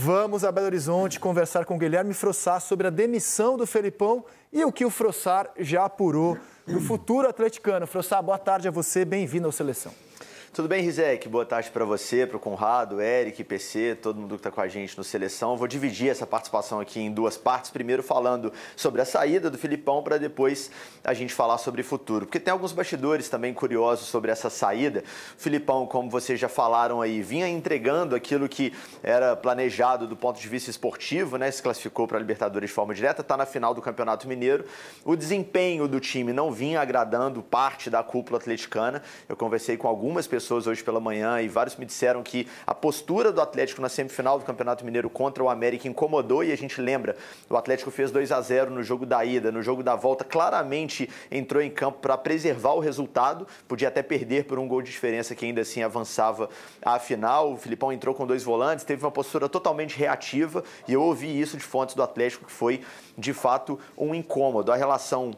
Vamos a Belo Horizonte conversar com Guilherme Frossar sobre a demissão do Felipão e o que o Frossar já apurou do futuro atleticano. Frossar, boa tarde a você, bem-vindo ao Seleção. Tudo bem, Rizek? Boa tarde para você, para o Conrado, Eric, PC, todo mundo que está com a gente no Seleção. vou dividir essa participação aqui em duas partes. Primeiro falando sobre a saída do Filipão para depois a gente falar sobre futuro. Porque tem alguns bastidores também curiosos sobre essa saída. O Filipão, como vocês já falaram aí, vinha entregando aquilo que era planejado do ponto de vista esportivo, né? Se classificou para a Libertadores de forma direta, está na final do Campeonato Mineiro. O desempenho do time não vinha agradando parte da cúpula atleticana. Eu conversei com algumas pessoas pessoas hoje pela manhã e vários me disseram que a postura do Atlético na semifinal do Campeonato Mineiro contra o América incomodou e a gente lembra, o Atlético fez 2 a 0 no jogo da ida, no jogo da volta, claramente entrou em campo para preservar o resultado, podia até perder por um gol de diferença que ainda assim avançava à final. O Filipão entrou com dois volantes, teve uma postura totalmente reativa e eu ouvi isso de fontes do Atlético que foi de fato um incômodo. A relação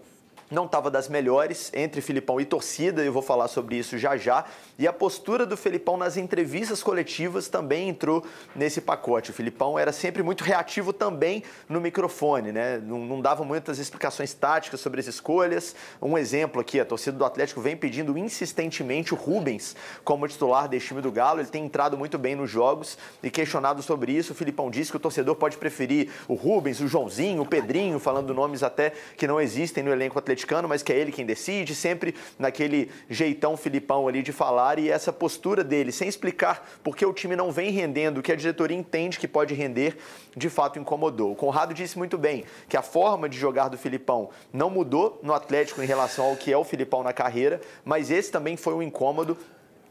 não estava das melhores entre Filipão e torcida, eu vou falar sobre isso já já. E a postura do Filipão nas entrevistas coletivas também entrou nesse pacote. O Filipão era sempre muito reativo também no microfone, né? Não, não dava muitas explicações táticas sobre as escolhas. Um exemplo aqui, a torcida do Atlético vem pedindo insistentemente o Rubens como titular deste time do Galo. Ele tem entrado muito bem nos jogos e questionado sobre isso, o Filipão disse que o torcedor pode preferir o Rubens, o Joãozinho, o Pedrinho, falando nomes até que não existem no elenco atleticano atleticano, mas que é ele quem decide, sempre naquele jeitão filipão ali de falar e essa postura dele, sem explicar porque o time não vem rendendo, que a diretoria entende que pode render, de fato incomodou. O Conrado disse muito bem que a forma de jogar do Filipão não mudou no Atlético em relação ao que é o Filipão na carreira, mas esse também foi um incômodo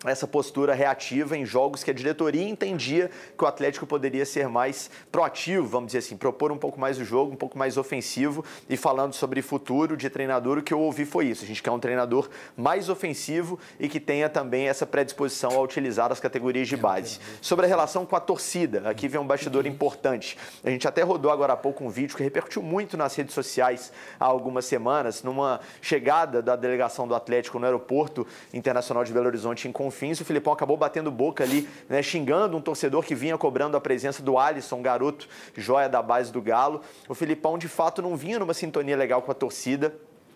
essa postura reativa em jogos que a diretoria entendia que o Atlético poderia ser mais proativo, vamos dizer assim, propor um pouco mais o jogo, um pouco mais ofensivo. E falando sobre futuro de treinador, o que eu ouvi foi isso: a gente quer um treinador mais ofensivo e que tenha também essa predisposição a utilizar as categorias de base. Sobre a relação com a torcida, aqui vem um bastidor uhum. importante. A gente até rodou agora há pouco um vídeo que repercutiu muito nas redes sociais há algumas semanas, numa chegada da delegação do Atlético no aeroporto internacional de Belo Horizonte em Confins, o Filipão acabou batendo boca ali, né, xingando um torcedor que vinha cobrando a presença do Alisson, garoto joia da base do Galo. O Filipão, de fato, não vinha numa sintonia legal com a torcida.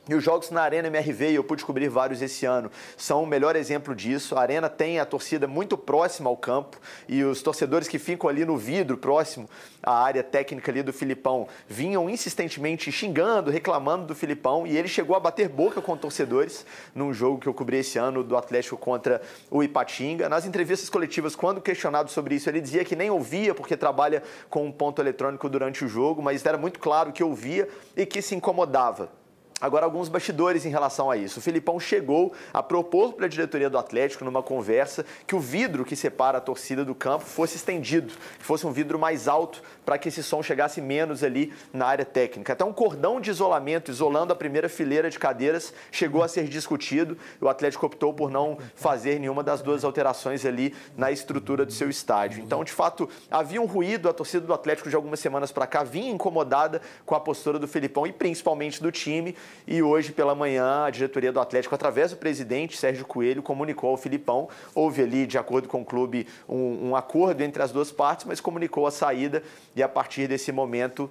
E os jogos na Arena MRV, eu pude cobrir vários esse ano, são o melhor exemplo disso. A Arena tem a torcida muito próxima ao campo e os torcedores que ficam ali no vidro, próximo à área técnica ali do Filipão, vinham insistentemente xingando, reclamando do Filipão e ele chegou a bater boca com torcedores num jogo que eu cobri esse ano do Atlético contra o Ipatinga. Nas entrevistas coletivas, quando questionado sobre isso, ele dizia que nem ouvia porque trabalha com um ponto eletrônico durante o jogo, mas era muito claro que ouvia e que se incomodava. Agora, alguns bastidores em relação a isso. O Filipão chegou a propor para a diretoria do Atlético, numa conversa, que o vidro que separa a torcida do campo fosse estendido, que fosse um vidro mais alto para que esse som chegasse menos ali na área técnica. Até um cordão de isolamento, isolando a primeira fileira de cadeiras, chegou a ser discutido. O Atlético optou por não fazer nenhuma das duas alterações ali na estrutura do seu estádio. Então, de fato, havia um ruído, a torcida do Atlético de algumas semanas para cá vinha incomodada com a postura do Filipão e principalmente do time. E hoje pela manhã, a diretoria do Atlético, através do presidente Sérgio Coelho, comunicou ao Filipão. Houve ali, de acordo com o clube, um, um acordo entre as duas partes, mas comunicou a saída e a partir desse momento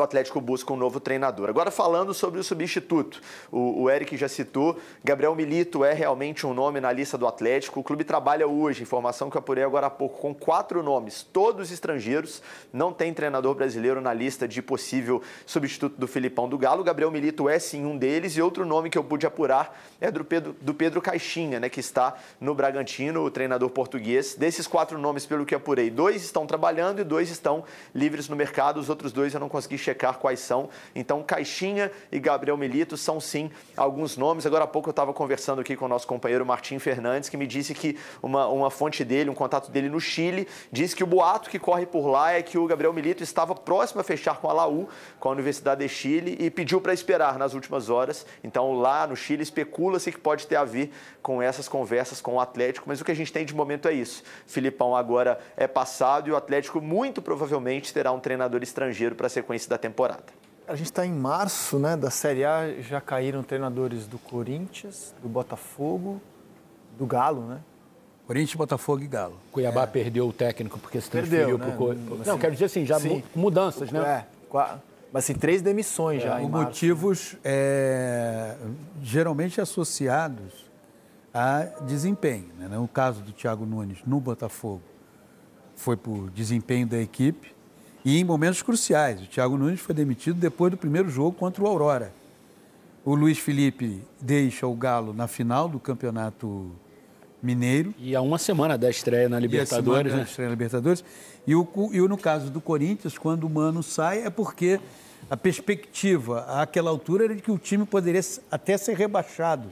o Atlético busca um novo treinador. Agora falando sobre o substituto, o, o, Eric já citou, Gabriel Milito é realmente um nome na lista do Atlético. O clube trabalha hoje, informação que eu apurei agora há pouco, com quatro nomes, todos estrangeiros. Não tem treinador brasileiro na lista de possível substituto do Filipão do Galo. Gabriel Milito é sim um deles e outro nome que eu pude apurar é do Pedro, do Pedro Caixinha, né, que está no Bragantino, o treinador português. Desses quatro nomes, pelo que apurei, dois estão trabalhando e dois estão livres no mercado. Os outros dois eu não consegui checar quais são. Então, Caixinha e Gabriel Milito são sim alguns nomes. Agora há pouco eu estava conversando aqui com o nosso companheiro Martim Fernandes, que me disse que uma, uma fonte dele, um contato dele no Chile, disse que o boato que corre por lá é que o Gabriel Milito estava próximo a fechar com a Laú, com a Universidade de Chile, e pediu para esperar nas últimas horas. Então, lá no Chile, especula-se que pode ter a ver com essas conversas com o Atlético, mas o que a gente tem de momento é isso. Filipão agora é passado e o Atlético muito provavelmente terá um treinador estrangeiro para a sequência da temporada. A gente está em março né, da Série A, já caíram treinadores do Corinthians, do Botafogo, do Galo, né? Corinthians, Botafogo e Galo. Cuiabá é. perdeu o técnico porque se transferiu né? para o Não, assim, Não, quero dizer assim, já sim. mudanças, o, né? É, mas assim, três demissões é, já. Por motivos é, geralmente associados a desempenho. Né? O caso do Thiago Nunes no Botafogo foi por desempenho da equipe e em momentos cruciais. O Thiago Nunes foi demitido depois do primeiro jogo contra o Aurora. O Luiz Felipe deixa o Galo na final do Campeonato Mineiro. E há uma semana da estreia na Libertadores. E né? da estreia na Libertadores. E, o, e no caso do Corinthians, quando o Mano sai, é porque a perspectiva àquela altura era de que o time poderia até ser rebaixado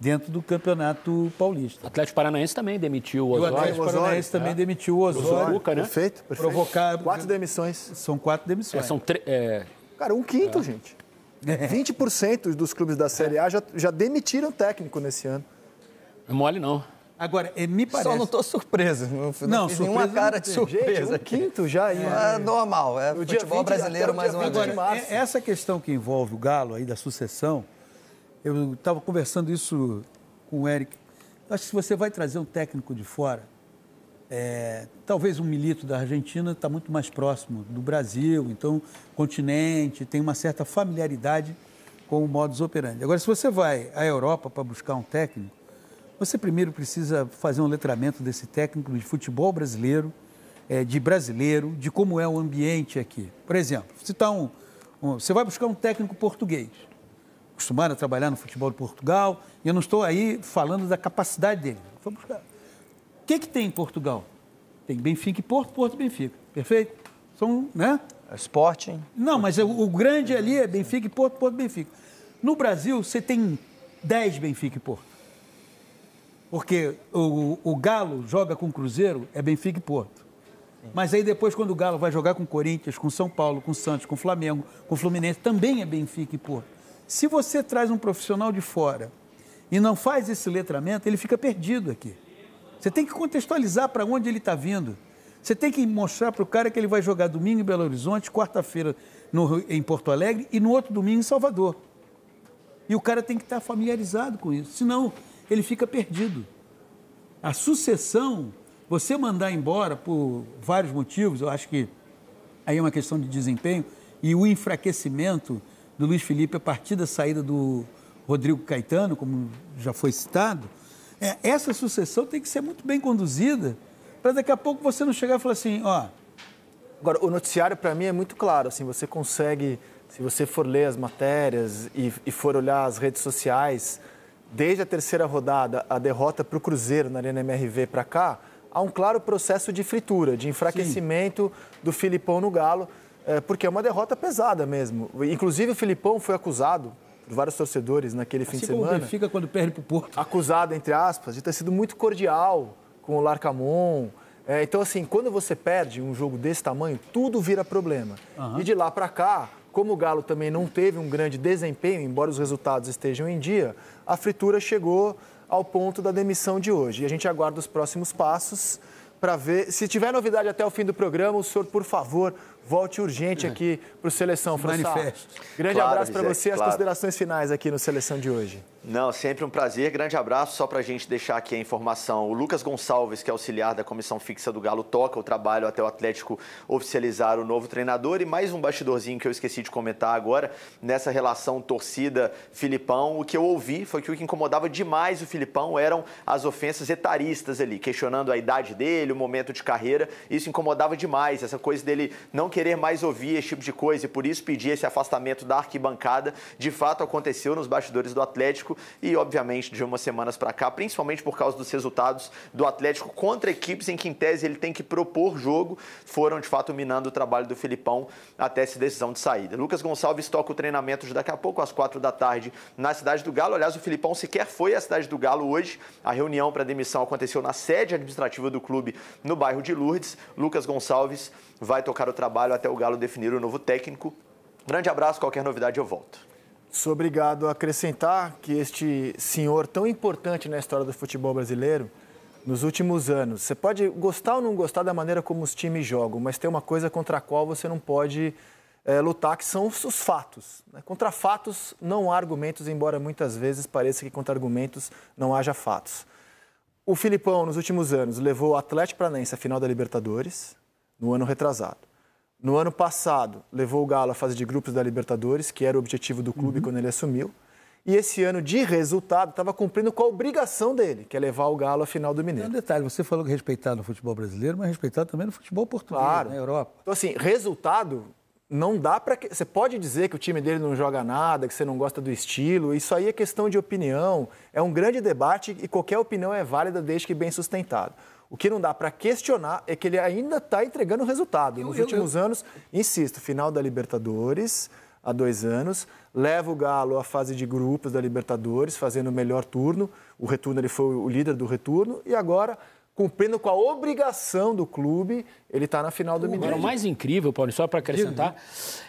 dentro do Campeonato Paulista. O Atlético Paranaense também demitiu o Osório. O Atlético Paranaense é. também né? demitiu o Osório. Osório. Né? Perfeito, perfeito. Provocar... Quatro demissões. São quatro demissões. É, são tre... é... Cara, um quinto, é. gente. 20% dos clubes da Série A já, já demitiram técnico nesse ano. Não é mole, não. Agora, é, me parece. Só não estou surpreso. Não, não nenhuma cara de surpresa. Gente, um quinto já. É, é normal. É o futebol brasileiro mais uma vez. Agora, essa questão que envolve o Galo aí da sucessão eu estava conversando isso com o Eric. Acho que se você vai trazer um técnico de fora, é, talvez um milito da Argentina está muito mais próximo do Brasil, então continente, tem uma certa familiaridade com o modus operandi. Agora, se você vai à Europa para buscar um técnico, você primeiro precisa fazer um letramento desse técnico de futebol brasileiro, é, de brasileiro, de como é o ambiente aqui. Por exemplo, citar um, um, você vai buscar um técnico português acostumado a trabalhar no futebol de Portugal, e eu não estou aí falando da capacidade dele. Vamos buscar. O que, que tem em Portugal? Tem Benfica e Porto, Porto e Benfica. Perfeito? São, né? É Sporting. Não, mas o, o grande ali é Benfica e Porto, Porto e Benfica. No Brasil, você tem 10 Benfica e Porto. Porque o, o Galo joga com o Cruzeiro, é Benfica e Porto. Sim. Mas aí depois, quando o Galo vai jogar com o Corinthians, com São Paulo, com Santos, com Flamengo, com Fluminense, também é Benfica e Porto. Se você traz um profissional de fora e não faz esse letramento, ele fica perdido aqui. Você tem que contextualizar para onde ele está vindo. Você tem que mostrar para o cara que ele vai jogar domingo em Belo Horizonte, quarta-feira em Porto Alegre e no outro domingo em Salvador. E o cara tem que estar tá familiarizado com isso, senão ele fica perdido. A sucessão, você mandar embora por vários motivos, eu acho que aí é uma questão de desempenho e o enfraquecimento do Luiz Felipe a partir da saída do Rodrigo Caetano, como já foi citado, é, essa sucessão tem que ser muito bem conduzida para daqui a pouco você não chegar e falar assim, ó. Agora, o noticiário para mim é muito claro, assim, você consegue, se você for ler as matérias e, e for olhar as redes sociais, desde a terceira rodada, a derrota para o Cruzeiro na Arena MRV para cá, há um claro processo de fritura, de enfraquecimento Sim. do Filipão no Galo. É, porque é uma derrota pesada mesmo. Inclusive, o Filipão foi acusado por vários torcedores naquele assim fim de semana. Como fica quando perde para o Porto. Acusado, entre aspas, de ter sido muito cordial com o Larcamon. É, então, assim, quando você perde um jogo desse tamanho, tudo vira problema. Uhum. E de lá para cá, como o Galo também não teve um grande desempenho, embora os resultados estejam em dia, a fritura chegou ao ponto da demissão de hoje. E a gente aguarda os próximos passos para ver. Se tiver novidade até o fim do programa, o senhor, por favor, volte urgente aqui para o Seleção Se Grande claro, abraço para você. As considerações finais aqui no Seleção de hoje. Não, sempre um prazer. Grande abraço. Só para a gente deixar aqui a informação: o Lucas Gonçalves, que é auxiliar da comissão fixa do Galo, toca o trabalho até o Atlético oficializar o novo treinador. E mais um bastidorzinho que eu esqueci de comentar agora nessa relação torcida-Filipão. O que eu ouvi foi que o que incomodava demais o Filipão eram as ofensas etaristas ali, questionando a idade dele, o momento de carreira. Isso incomodava demais, essa coisa dele não querer mais ouvir esse tipo de coisa e por isso pedir esse afastamento da arquibancada, de fato aconteceu nos bastidores do Atlético e, obviamente, de umas semanas para cá, principalmente por causa dos resultados do Atlético contra equipes em que, em tese, ele tem que propor jogo, foram de fato minando o trabalho do Filipão até essa decisão de saída. Lucas Gonçalves toca o treinamento de daqui a pouco, às quatro da tarde, na Cidade do Galo. Aliás, o Filipão sequer foi à Cidade do Galo hoje. A reunião para demissão aconteceu na sede administrativa do clube, no bairro de Lourdes. Lucas Gonçalves vai tocar o trabalho até o Galo definir o novo técnico. Grande abraço, qualquer novidade eu volto. Sou obrigado a acrescentar que este senhor tão importante na história do futebol brasileiro, nos últimos anos, você pode gostar ou não gostar da maneira como os times jogam, mas tem uma coisa contra a qual você não pode é, lutar, que são os, fatos. Né? Contra fatos não há argumentos, embora muitas vezes pareça que contra argumentos não haja fatos. O Filipão, nos últimos anos, levou o Atlético Paranaense à final da Libertadores, no ano retrasado. No ano passado, levou o Galo à fase de grupos da Libertadores, que era o objetivo do clube uhum. quando ele assumiu. E esse ano, de resultado, estava cumprindo com a obrigação dele, que é levar o Galo à final do Mineiro. Tem um detalhe, você falou que respeitado no futebol brasileiro, mas respeitado também no futebol português, claro. na né, Europa. Então, assim, resultado não dá para... Que... Você pode dizer que o time dele não joga nada, que você não gosta do estilo, isso aí é questão de opinião, é um grande debate e qualquer opinião é válida desde que bem sustentada. O que não dá para questionar é que ele ainda está entregando resultado. Nos eu, últimos eu... anos, insisto, final da Libertadores há dois anos, leva o Galo à fase de grupos da Libertadores, fazendo o melhor turno. O retorno ele foi o líder do retorno e agora cumprindo com a obrigação do clube, ele está na final do Mineiro. Agora, o mais incrível, Paulo, só para acrescentar,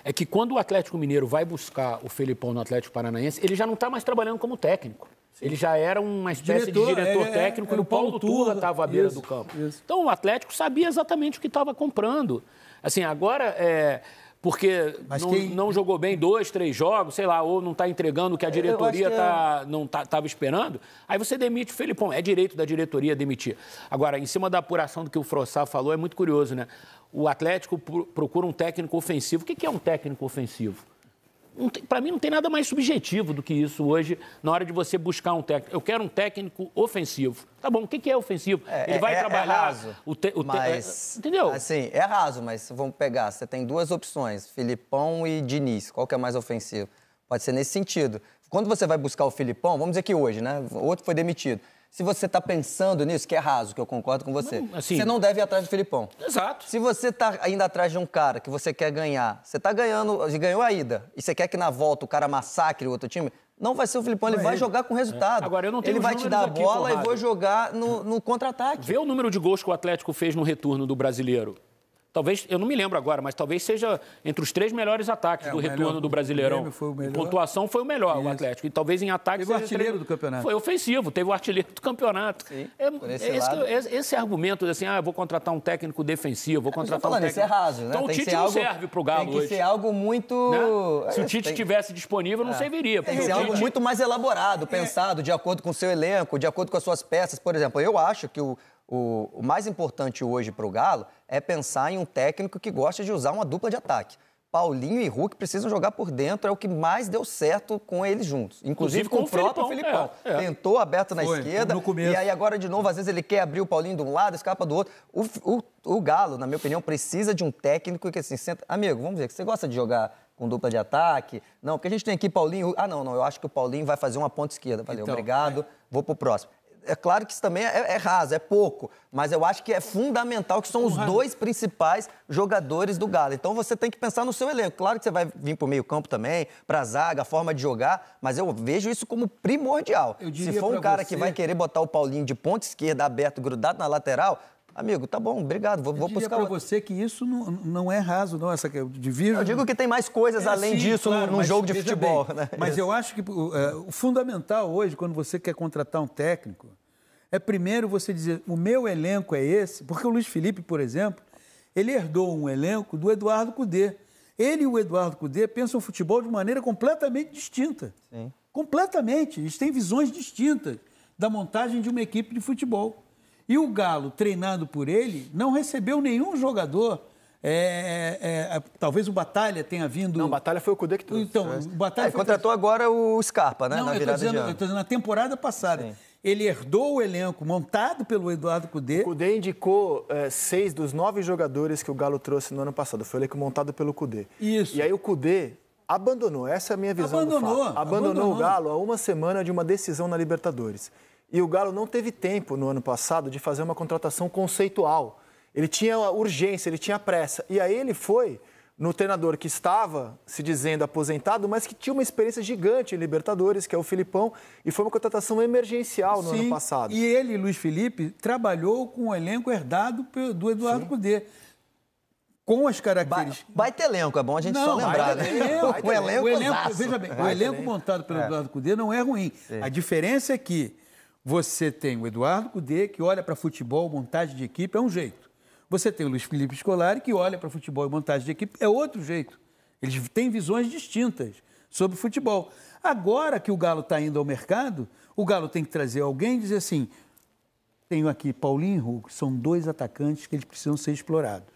é que quando o Atlético Mineiro vai buscar o Felipão no Atlético Paranaense, ele já não está mais trabalhando como técnico. Ele já era uma espécie diretor, de diretor é, é, técnico é, é, o Paulo, Paulo Turra estava à beira isso, do campo. Isso. Então o Atlético sabia exatamente o que estava comprando. Assim, agora é porque não, quem... não, jogou bem dois, três jogos, sei lá, ou não está entregando o que a é, diretoria que tá, é. não estava tá, esperando, aí você demite o Felipão. É direito da diretoria demitir. Agora, em cima da apuração do que o Frossá falou, é muito curioso, né? O Atlético procura um técnico ofensivo. O que é um técnico ofensivo? para mim não tem nada mais subjetivo do que isso hoje na hora de você buscar um técnico. Eu quero um técnico ofensivo. Tá bom, o que, é ofensivo? É, Ele vai é, é trabalhar. É raso, o te, o é, mas, entendeu? Assim, é raso, mas vamos pegar. Você tem duas opções: Filipão e Diniz. Qual que é mais ofensivo? Pode ser nesse sentido. Quando você vai buscar o Filipão, vamos dizer que hoje, né? O outro foi demitido. Se você está pensando nisso, que é raso, que eu concordo com você, não, assim... você não deve ir atrás do Filipão. Exato. Se você está ainda atrás de um cara que você quer ganhar, você está ganhando, ganhou a ida, e você quer que na volta o cara massacre o outro time, não vai ser o Filipão, ele vai jogar com é. resultado. É. Agora eu não tenho Ele vai te dar a bola aqui, e vou jogar no, no contra-ataque. Vê o número de gols que o Atlético fez no retorno do brasileiro. Talvez, eu não me lembro agora, mas talvez seja entre os três melhores ataques é, do retorno melhor, do Brasileirão. O foi o melhor. Pontuação foi o melhor, Isso. o Atlético. E talvez em ataque. Teve o artilheiro três... do campeonato. Foi ofensivo, teve o artilheiro do campeonato. Sim, é, esse, é esse, é, esse, argumento de assim, ah, vou contratar um técnico defensivo, vou contratar falando, um técnico. Isso é raso, né? Então tem o Tite não algo, serve pro Galo Tem que ser algo muito. Né? Se o Tite tem... disponível, não é. serviria. Tem que ser algo Tite... muito mais elaborado, é. pensado, de acordo com o seu elenco, de acordo com as suas peças. Por exemplo, eu acho que o o, o mais importante hoje para o Galo é pensar em um técnico que gosta de usar uma dupla de ataque. Paulinho e Hulk precisam jogar por dentro, é o que mais deu certo com eles juntos. Inclusive, Inclusive com, com, o próprio Filipão. Filipão. É, é. Tentou aberto na Foi, esquerda. E aí agora, de novo, às vezes ele quer abrir o Paulinho de um lado, escapa do outro. O, o, o Galo, na minha opinião, precisa de um técnico que assim, senta. Amigo, vamos ver, você gosta de jogar com dupla de ataque? Não, porque a gente tem aqui Paulinho. Ah, não, não. Eu acho que o Paulinho vai fazer uma ponta esquerda. Valeu, então, obrigado. É. Vou pro próximo é claro que isso também é, é raso, é pouco, mas eu acho que é fundamental que são os dois principais jogadores do Galo. Então você tem que pensar no seu elenco. Claro que você vai vir para o meio-campo também, para a zaga, a forma de jogar, mas eu vejo isso como primordial. Se for um cara você... que vai querer botar o Paulinho de ponta esquerda aberto, grudado na lateral, Amigo, tá bom, obrigado, vou, eu vou buscar. para você que isso não, não é raso, não, essa é divisão. Eu digo que tem mais coisas é além assim, disso claro, num jogo de futebol. Bem, né? Mas eu acho que é, o fundamental hoje, quando você quer contratar um técnico, é primeiro você dizer: o meu elenco é esse, porque o Luiz Felipe, por exemplo, ele herdou um elenco do Eduardo Cudê. Ele e o Eduardo Cudê pensam o futebol de maneira completamente distinta. Sim. Completamente. Eles têm visões distintas da montagem de uma equipe de futebol. E o Galo, treinado por ele, não recebeu nenhum jogador. É, é, é, é talvez o Batalha tenha vindo. Não, Batalha foi o Cudê que trouxe. Então, é. o Batalha contratou agora o Scarpa, né? Não, na eu virada dizendo, eu dizendo, na temporada passada. Sim. Ele herdou o elenco montado pelo Eduardo Cudê. O Cudê indicou é, seis dos nove jogadores que o Galo trouxe no ano passado. Foi o elenco montado pelo Cudê. Isso. E aí o Cudê abandonou. Essa é a minha visão. Abandonou. Abandonou, abandonou o Galo há uma semana de uma decisão na Libertadores. E o Galo não teve tempo no ano passado de fazer uma contratação conceitual. Ele tinha urgência, ele tinha pressa. E aí ele foi no treinador que estava se dizendo aposentado, mas que tinha uma experiência gigante em Libertadores, que é o Filipão, e foi uma contratação emergencial no Sim, ano passado. E ele, Luiz Felipe, trabalhou com o elenco herdado do Eduardo Cudê. Com as características. vai ter elenco, é bom a gente não, só lembrar. Né? o elenco, veja bem, o elenco montado pelo é. Eduardo Cudê não é ruim. Sim. A diferença é que você tem o Eduardo Cudê, que olha para futebol, montagem de equipe, é um jeito. Você tem o Luiz Felipe Scolari, que olha para futebol e montagem de equipe, é outro jeito. Eles têm visões distintas sobre futebol. Agora que o Galo está indo ao mercado, o Galo tem que trazer alguém e dizer assim: tenho aqui Paulinho e Hulk, são dois atacantes que eles precisam ser explorados.